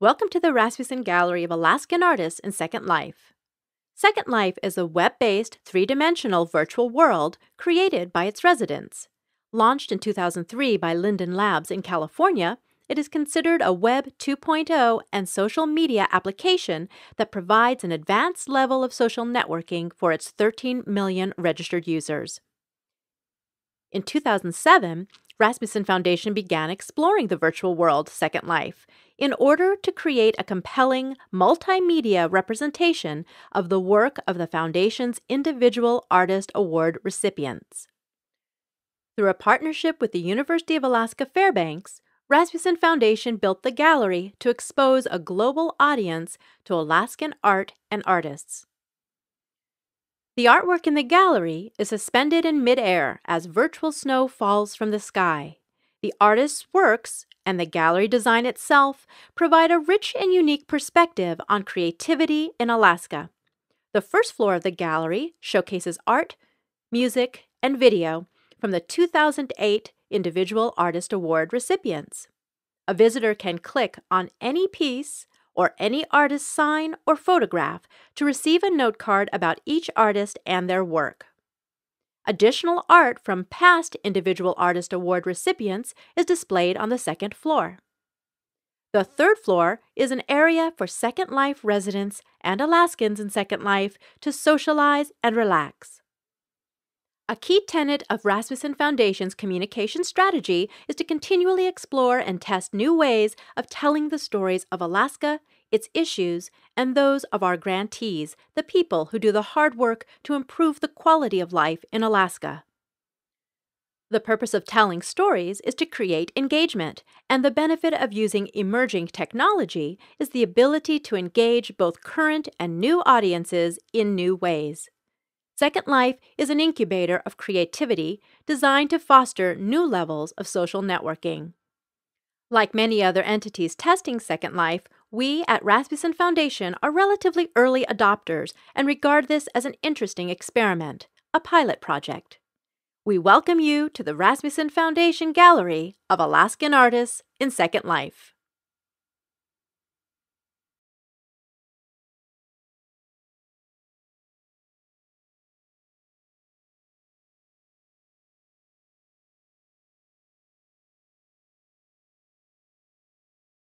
Welcome to the Rasmussen Gallery of Alaskan Artists in Second Life. Second Life is a web based, three dimensional virtual world created by its residents. Launched in 2003 by Linden Labs in California, it is considered a Web 2.0 and social media application that provides an advanced level of social networking for its 13 million registered users. In 2007, Rasmussen Foundation began exploring the virtual world, Second Life, in order to create a compelling multimedia representation of the work of the Foundation's individual artist award recipients. Through a partnership with the University of Alaska Fairbanks, Rasmussen Foundation built the gallery to expose a global audience to Alaskan art and artists. The artwork in the gallery is suspended in midair as virtual snow falls from the sky. The artist's works and the gallery design itself provide a rich and unique perspective on creativity in Alaska. The first floor of the gallery showcases art, music, and video from the 2008 Individual Artist Award recipients. A visitor can click on any piece or any artist's sign or photograph to receive a note card about each artist and their work. Additional art from past Individual Artist Award recipients is displayed on the second floor. The third floor is an area for Second Life residents and Alaskans in Second Life to socialize and relax. A key tenet of Rasmussen Foundation's communication strategy is to continually explore and test new ways of telling the stories of Alaska, its issues, and those of our grantees, the people who do the hard work to improve the quality of life in Alaska. The purpose of telling stories is to create engagement, and the benefit of using emerging technology is the ability to engage both current and new audiences in new ways. Second Life is an incubator of creativity designed to foster new levels of social networking. Like many other entities testing Second Life, we at Rasmussen Foundation are relatively early adopters and regard this as an interesting experiment, a pilot project. We welcome you to the Rasmussen Foundation Gallery of Alaskan Artists in Second Life.